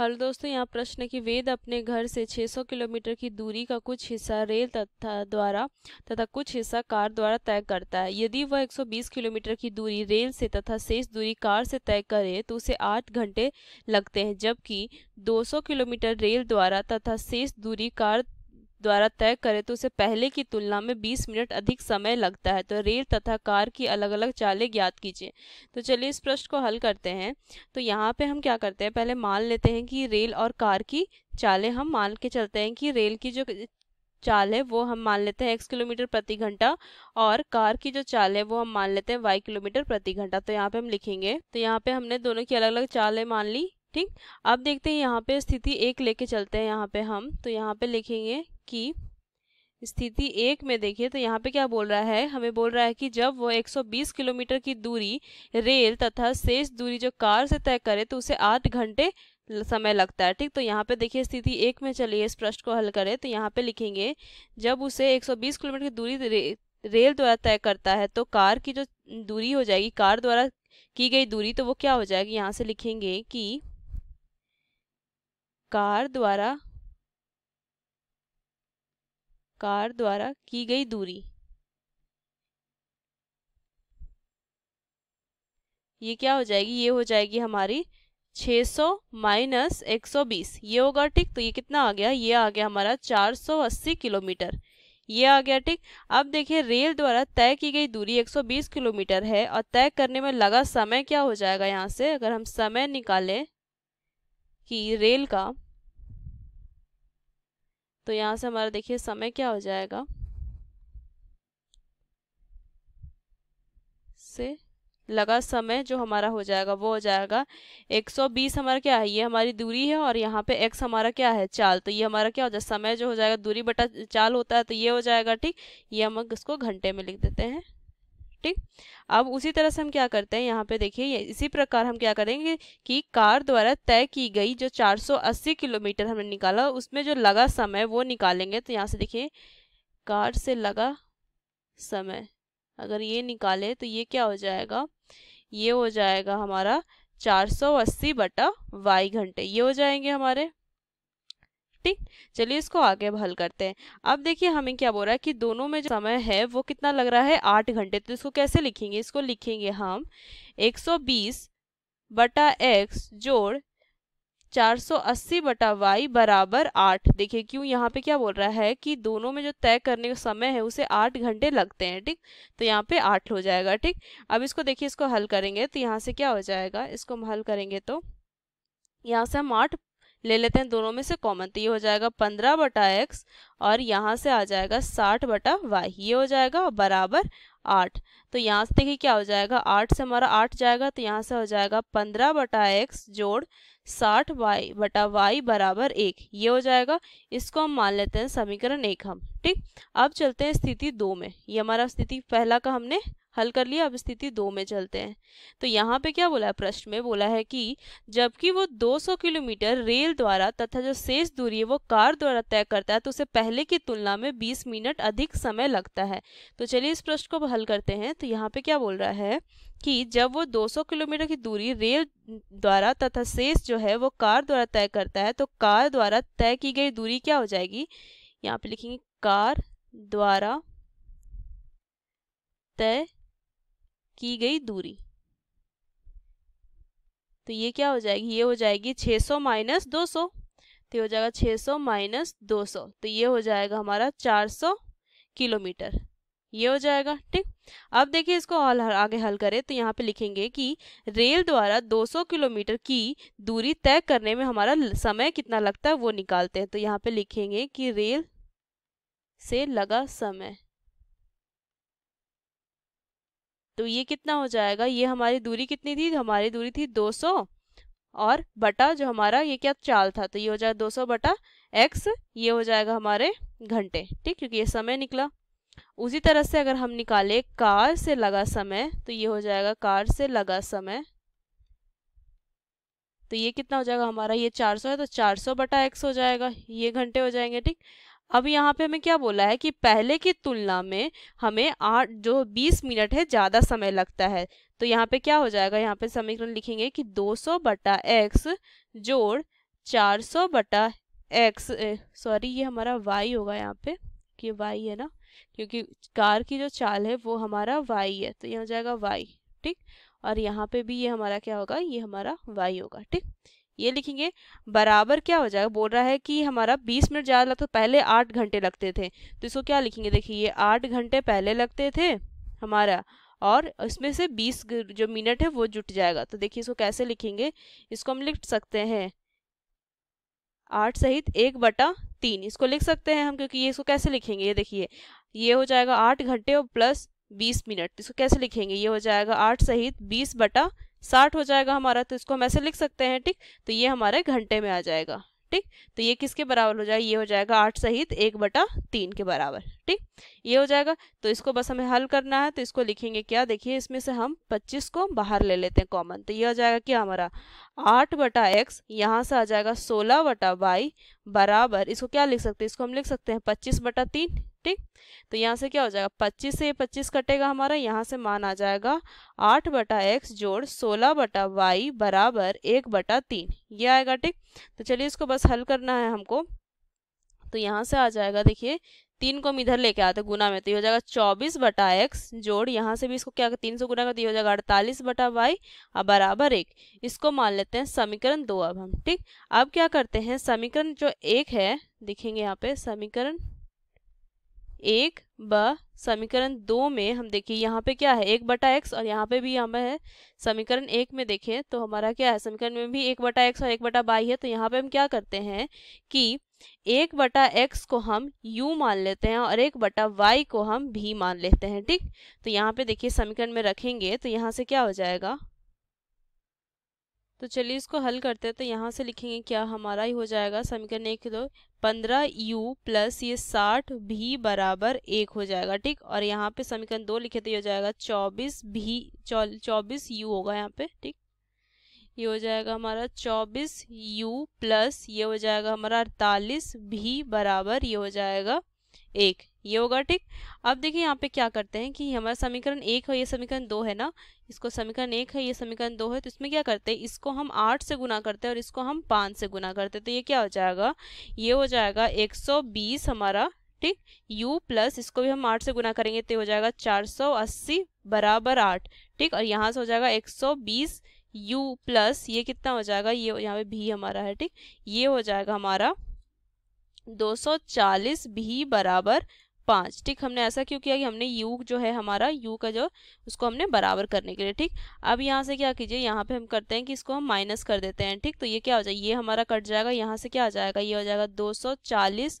hello दोस्तों यहाँ प्रश्न की वेद अपने घर से 600 किलोमीटर की दूरी का कुछ हिस्सा रेल तथा द्वारा तथा कुछ हिस्सा कार द्वारा तय करता है यदि वह 120 किलोमीटर की दूरी रेल से तथा शेष दूरी कार से तय करे तो उसे 8 घंटे लगते हैं जबकि 200 किलोमीटर रेल द्वारा तथा शेष दूरी कार द्वारा तय करे तो उसे पहले की तुलना में 20 मिनट अधिक समय लगता है तो रेल तथा कार की अलग अलग चालें ज्ञात कीजिए तो चलिए इस प्रश्न को हल करते हैं तो यहाँ पे हम क्या करते हैं पहले मान लेते हैं कि रेल और कार की चालें हम मान के चलते हैं कि रेल की जो चाल है वो हम मान लेते हैं एक्स किलोमीटर प्रति घंटा और कार की जो चाल है वो हम मान लेते हैं वाई किलोमीटर प्रति घंटा तो यहाँ पे हम लिखेंगे तो यहाँ पे हमने दोनों की अलग अलग चालें मान ली ठीक अब देखते हैं यहाँ पे स्थिति एक लेके चलते हैं यहाँ पे हम तो यहाँ पे लिखेंगे कि स्थिति एक में देखिए तो यहाँ पे क्या बोल रहा है हमें बोल रहा है कि जब वो 120 किलोमीटर की दूरी रेल तथा शेष दूरी जो कार से तय करे तो उसे आठ घंटे समय लगता है ठीक तो यहाँ पे देखिए स्थिति एक में चलिए इस प्रश्न को हल करें तो यहाँ पे लिखेंगे जब उसे 120 किलोमीटर की दूरी रे, रेल द्वारा तय करता है तो कार की जो दूरी हो जाएगी कार द्वारा की गई दूरी तो वो क्या हो जाएगी यहाँ से लिखेंगे कि कार द्वारा कार द्वारा की गई दूरी ये क्या हो जाएगी ये हो जाएगी हमारी 600 सौ माइनस एक ये होगा ठीक तो ये कितना आ गया ये आ गया हमारा 480 किलोमीटर ये आ गया ठीक अब देखिए रेल द्वारा तय की गई दूरी 120 किलोमीटर है और तय करने में लगा समय क्या हो जाएगा यहाँ से अगर हम समय निकालें कि रेल का तो यहाँ से हमारा देखिए समय क्या हो जाएगा से लगा समय जो हमारा हो जाएगा वो हो जाएगा 120 हमारा क्या है ये हमारी दूरी है और यहाँ पे x हमारा क्या है चाल तो ये हमारा क्या हो जाएगा समय जो हो जाएगा दूरी बटा चाल होता है तो ये हो जाएगा ठीक ये हम इसको घंटे में लिख देते हैं ठीक अब उसी तरह से हम क्या करते हैं यहाँ पे देखिए इसी प्रकार हम क्या करेंगे कि कार द्वारा तय की गई जो 480 किलोमीटर हमने निकाला उसमें जो लगा समय वो निकालेंगे तो यहाँ से देखिए कार से लगा समय अगर ये निकाले तो ये क्या हो जाएगा ये हो जाएगा हमारा 480 सौ बटा वाई घंटे ये हो जाएंगे हमारे ठीक चलिए इसको आगे हल करते हैं अब देखिए हमें क्या बोल रहा है कि दोनों में जो समय है वो कितना लग रहा है आठ घंटे तो इसको कैसे लिखेंगे इसको लिखेंगे हम 120 बटा एक्स जोड़ 480 बटा वाई बराबर आठ देखिए क्यों यहाँ पे क्या बोल रहा है कि दोनों में जो तय करने का समय है उसे आठ घंटे लगते हैं ठीक तो यहाँ पे आठ हो जाएगा ठीक अब इसको देखिए इसको हल करेंगे तो यहाँ से क्या हो जाएगा इसको हम हल करेंगे तो यहाँ से हम आठ ले लेते हैं दोनों में से कॉमन तो ये हो जाएगा पंद्रह बटा एक्स और यहाँ से आ जाएगा साठ बटा वाई ये हो जाएगा बराबर आठ तो यहाँ से देखिए क्या हो जाएगा आठ से हमारा आठ जाएगा तो यहाँ से हो जाएगा पंद्रह बटा एक्स जोड़ साठ वाई बटा वाई बराबर एक ये हो जाएगा इसको हम मान लेते हैं समीकरण एक हम ठीक अब चलते हैं स्थिति दो में ये हमारा स्थिति पहला का हमने हल कर लिया अब स्थिति दो में चलते हैं तो यहाँ पे क्या बोला है प्रश्न में बोला है कि जबकि वो 200 किलोमीटर रेल द्वारा तथा जो शेष दूरी है वो कार द्वारा तय करता है तो उसे पहले की तुलना में 20 मिनट अधिक समय लगता है तो चलिए इस प्रश्न को हल करते हैं तो यहाँ पे क्या बोल रहा है कि जब वो 200 किलोमीटर की दूरी रेल द्वारा तथा शेष जो है वो कार द्वारा तय करता है तो कार द्वारा तय की गई दूरी क्या हो जाएगी यहाँ पे लिखेंगे कार द्वारा तय की गई दूरी तो ये क्या हो जाएगी ये हो जाएगी 600 सौ माइनस दो तो ये हो जाएगा 600 सौ माइनस दो तो ये हो जाएगा हमारा 400 किलोमीटर ये हो जाएगा ठीक अब देखिए इसको हल आगे हल करें तो यहाँ पे लिखेंगे कि रेल द्वारा 200 किलोमीटर की दूरी तय करने में हमारा समय कितना लगता है वो निकालते हैं तो यहाँ पे लिखेंगे कि रेल से लगा समय तो ये कितना हो जाएगा ये हमारी दूरी कितनी थी हमारी दूरी थी 200 और बटा जो हमारा ये क्या चाल था तो ये हो जाएगा 200 बटा एक्स ये हो जाएगा हमारे घंटे ठीक क्योंकि ये समय निकला उसी तरह से अगर हम निकाले कार से लगा समय तो ये हो जाएगा कार से लगा समय तो ये कितना हो जाएगा हमारा ये 400 है तो 400 बटा एक्स हो जाएगा ये घंटे हो जाएंगे ठीक अब यहाँ पे हमें क्या बोला है कि पहले की तुलना में हमें आठ जो बीस मिनट है ज़्यादा समय लगता है तो यहाँ पे क्या हो जाएगा यहाँ पे समीकरण लिखेंगे कि 200 बटा एक्स जोड़ सौ बटा एक्स सॉरी ये हमारा वाई होगा यहाँ पे कि वाई है ना क्योंकि कार की जो चाल है वो हमारा वाई है तो यह हो जाएगा वाई ठीक और यहाँ पे भी ये हमारा क्या होगा ये हमारा वाई होगा ठीक ये लिखेंगे बराबर क्या हो जाएगा बोल रहा है कि हमारा बीस मिनट ज़्यादा लगता तो पहले आठ घंटे लगते थे तो इसको क्या लिखेंगे देखिए ये आठ घंटे पहले लगते थे हमारा और इसमें से बीस जो मिनट है वो जुट जाएगा तो देखिए इसको कैसे लिखेंगे इसको हम लिख सकते हैं आठ सहित एक बटा तीन इसको लिख सकते हैं हम क्योंकि ये इसको कैसे लिखेंगे ये देखिए ये हो जाएगा आठ घंटे और प्लस बीस मिनट तो इसको कैसे लिखेंगे ये हो जाएगा आठ सहित बीस बटा साठ हो जाएगा हमारा तो इसको हम ऐसे लिख सकते हैं ठीक तो ये हमारे घंटे में आ जाएगा ठीक तो ये किसके बराबर हो जाएगा ये हो जाएगा आठ सहित एक बटा तीन के बराबर ठीक ये हो जाएगा तो इसको बस हमें हल करना है तो इसको लिखेंगे क्या देखिए इसमें से हम पच्चीस को बाहर ले लेते हैं कॉमन तो ये हो जाएगा क्या हमारा आठ बटा एक्स यहाँ से आ जाएगा सोलह बटा वाई बराबर इसको क्या लिख सकते हैं इसको हम लिख सकते हैं पच्चीस बटा तीन ठीक तो यहाँ से क्या हो जाएगा पच्चीस से 25 पच्चीस कटेगा हमारा यहाँ से मान आ जाएगा 8 बटा एक्स जोड़ सोलह बटा वाई बराबर एक बटा तीन ये आएगा ठीक तो चलिए इसको बस हल करना है हमको तो यहाँ से आ जाएगा देखिए तीन को हम इधर लेके आते गुना में तो ये हो जाएगा चौबीस बटा एक्स जोड़ यहाँ से भी इसको क्या तीन सौ गुना करते तो हो जाएगा अड़तालीस बटा वाई और बराबर एक इसको मान लेते हैं समीकरण दो अब हम ठीक अब क्या करते हैं समीकरण जो एक है दिखेंगे यहाँ पे समीकरण एक ब समीकरण दो में हम देखिए यहाँ पे क्या है एक बटा एक्स और यहाँ पे भी हमें है समीकरण एक में देखें तो हमारा क्या है समीकरण में भी एक बटा एक्स और एक बटा बाई है तो यहाँ पे हम क्या करते हैं कि एक बटा एक्स को हम u मान लेते हैं और एक बटा वाई को हम भी मान लेते हैं ठीक तो यहाँ पे देखिए समीकरण में रखेंगे तो यहाँ से क्या हो जाएगा तो चलिए इसको हल करते हैं तो यहाँ से लिखेंगे क्या हमारा ही हो जाएगा समीकरण एक दो पंद्रह यू प्लस ये साठ भी बराबर एक हो जाएगा ठीक और यहाँ पे समीकरण दो लिखे तो ये हो जाएगा चौबीस भी चौबीस यू होगा यहाँ पे ठीक ये हो जाएगा हमारा चौबीस यू प्लस ये हो जाएगा हमारा अड़तालीस भी बराबर ये हो जाएगा एक ये होगा ठीक अब देखिए यहाँ पे क्या करते हैं कि हमारा समीकरण एक है ये समीकरण दो है ना इसको समीकरण एक है ये समीकरण दो है तो इसमें क्या करते हैं इसको हम आठ से गुना करते हैं और इसको हम पाँच से गुना करते हैं तो ये क्या हो जाएगा ये हो जाएगा एक सौ बीस हमारा ठीक u प्लस इसको भी हम आठ से गुना करेंगे तो हो जाएगा चार सौ अस्सी बराबर आठ ठीक और यहाँ से हो जाएगा एक सौ बीस यू प्लस ये कितना हो जाएगा ये यहाँ पे भी हमारा है ठीक ये हो जाएगा हमारा 240 भी बराबर पाँच ठीक हमने ऐसा क्यों किया कि हमने u जो है हमारा यू का जो उसको हमने बराबर करने के लिए ठीक अब यहाँ से क्या कीजिए यहाँ पे हम करते हैं कि इसको हम माइनस कर देते हैं ठीक तो ये क्या हो जाए ये हमारा कट जाएगा यहाँ से क्या आ जाएगा ये हो जाएगा 240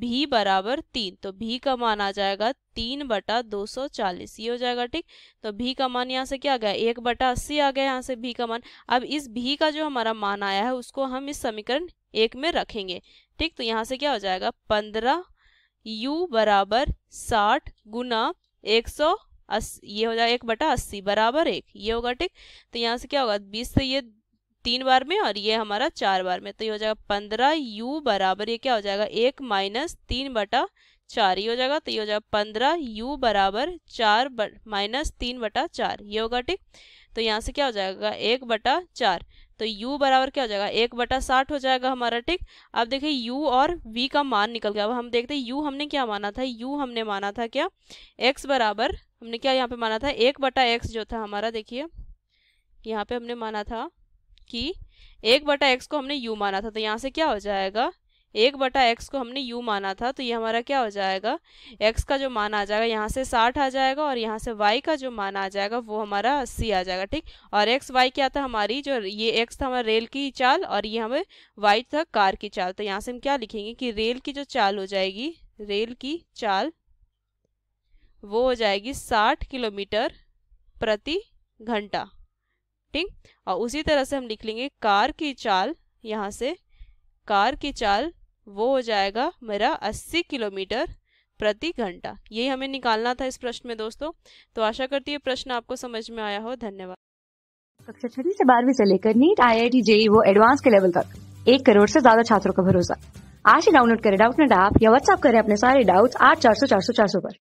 भी बराबर तीन तो भी का मान आ जाएगा तीन बटा दो सौ चालीस ये हो जाएगा ठीक तो भी का मान यहाँ से क्या आ गया एक बटा अस्सी आ गया यहाँ से भी का मान अब इस भी का जो हमारा मान आया है उसको हम इस समीकरण एक में रखेंगे ठीक तो यहाँ से क्या हो जाएगा पंद्रह यू बराबर साठ गुना एक सौ अस ये हो जाएगा एक बटा अस्सी बराबर एक ये होगा ठीक तो यहाँ से क्या होगा बीस से तो ये तीन बार में और ये हमारा चार बार में तो ये हो जाएगा पंद्रह यू बराबर ये क्या हो जाएगा एक माइनस तीन बटा चार ये हो जाएगा तो ये हो जाएगा पंद्रह यू बराबर चार माइनस तीन बटा चार ये होगा ठीक तो यहाँ से क्या हो जाएगा एक बटा चार तो u बराबर क्या हो जाएगा एक बटा साठ हो जाएगा हमारा ठीक अब देखिए u और v का मान निकल गया अब हम देखते हैं u हमने क्या माना था u हमने माना था क्या x बराबर हमने क्या यहाँ पे माना था एक बटा एक्स जो था हमारा देखिए यहाँ पे हमने माना था कि एक बटा एक्स को हमने u माना था तो यहाँ से क्या हो जाएगा एक बटा एक्स को हमने यू माना था तो ये हमारा क्या हो जाएगा एक्स का जो मान आ जाएगा यहाँ से साठ आ जाएगा और यहाँ से वाई का जो मान आ जाएगा वो हमारा अस्सी आ जाएगा ठीक और एक्स वाई क्या था हमारी जो ये एक्स था हमारा रेल की चाल और ये हमें वाई था कार की चाल तो यहाँ से हम क्या लिखेंगे कि रेल की जो चाल हो जाएगी रेल की चाल वो हो जाएगी साठ किलोमीटर प्रति घंटा ठीक और उसी तरह से हम लिख लेंगे कार की चाल यहाँ से कार की चाल वो हो जाएगा मेरा 80 किलोमीटर प्रति घंटा यही हमें निकालना था इस प्रश्न में दोस्तों तो आशा करती है प्रश्न आपको समझ में आया हो धन्यवाद कक्षा छठी से बारहवीं से लेकर NEET I I T JEE वो एडवांस के लेवल तक एक करोड़ से ज्यादा छात्रों का भरोसा आज ही डाउनलोड करें डाउट नेट ऐप या व्हाट्सअप करें अपने सारे डाउट्स आठ चार सौ चार सौ चार सौ पर